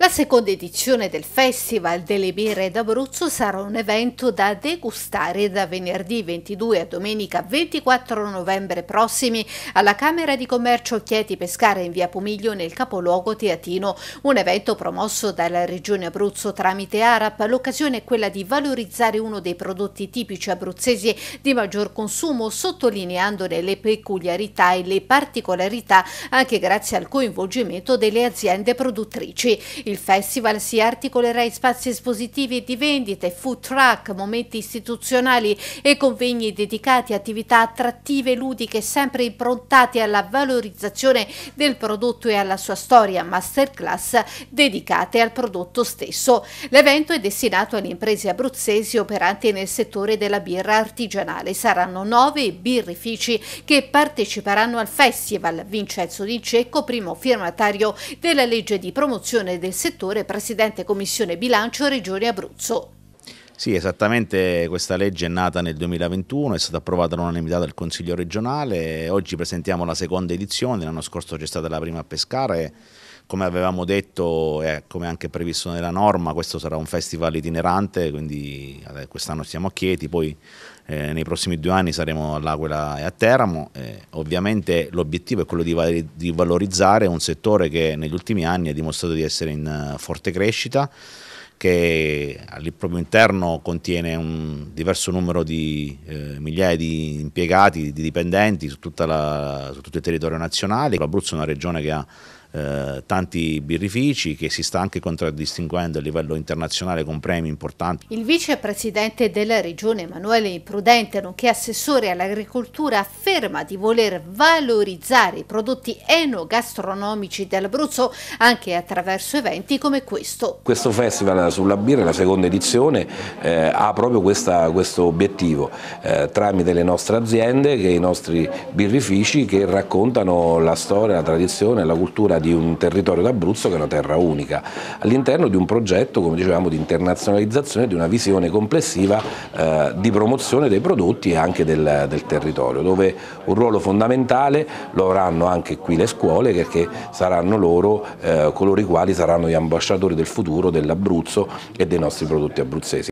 La seconda edizione del Festival delle Birre d'Abruzzo sarà un evento da degustare da venerdì 22 a domenica 24 novembre prossimi alla Camera di Commercio Chieti Pescara in via Pomiglio nel capoluogo teatino. Un evento promosso dalla Regione Abruzzo tramite ARAP. L'occasione è quella di valorizzare uno dei prodotti tipici abruzzesi di maggior consumo, sottolineandone le peculiarità e le particolarità anche grazie al coinvolgimento delle aziende produttrici. Il festival si articolerà in spazi espositivi di vendite, food truck, momenti istituzionali e convegni dedicati a attività attrattive e ludiche sempre improntate alla valorizzazione del prodotto e alla sua storia, masterclass dedicate al prodotto stesso. L'evento è destinato alle imprese abruzzesi operanti nel settore della birra artigianale. Saranno nove birrifici che parteciperanno al festival. Vincenzo Di Cecco, primo firmatario della legge di promozione del settore, presidente Commissione Bilancio Regione Abruzzo. Sì, esattamente questa legge è nata nel 2021, è stata approvata all'unanimità dal Consiglio regionale, oggi presentiamo la seconda edizione, l'anno scorso c'è stata la prima a Pescara come avevamo detto e come anche previsto nella norma, questo sarà un festival itinerante, quindi quest'anno siamo a Chieti, poi eh, nei prossimi due anni saremo all'Aquila e a Teramo. Eh, ovviamente l'obiettivo è quello di, di, valorizzare un settore che negli ultimi anni ha dimostrato di essere in uh, forte crescita, che al proprio interno contiene un diverso numero di eh, migliaia di impiegati, di dipendenti su, la, su tutto il territorio nazionale. L'Abruzzo è una regione che ha eh, tanti birrifici che si sta anche contraddistinguendo a livello internazionale con premi importanti. Il vicepresidente della regione Emanuele Imprudente, nonché assessore all'agricoltura, afferma di voler valorizzare i prodotti enogastronomici dell'Abruzzo anche attraverso eventi come questo. Questo festival sulla birra, la seconda edizione, eh, ha proprio questa, questo obiettivo eh, tramite le nostre aziende, i nostri birrifici che raccontano la storia, la tradizione, la cultura di un territorio d'Abruzzo che è una terra unica, all'interno di un progetto, come dicevamo, di internazionalizzazione, di una visione complessiva eh, di promozione dei prodotti e anche del, del, territorio, dove un ruolo fondamentale lo avranno anche qui le scuole, perché saranno loro eh, coloro i quali saranno gli ambasciatori del futuro dell'Abruzzo e dei nostri prodotti abruzzesi.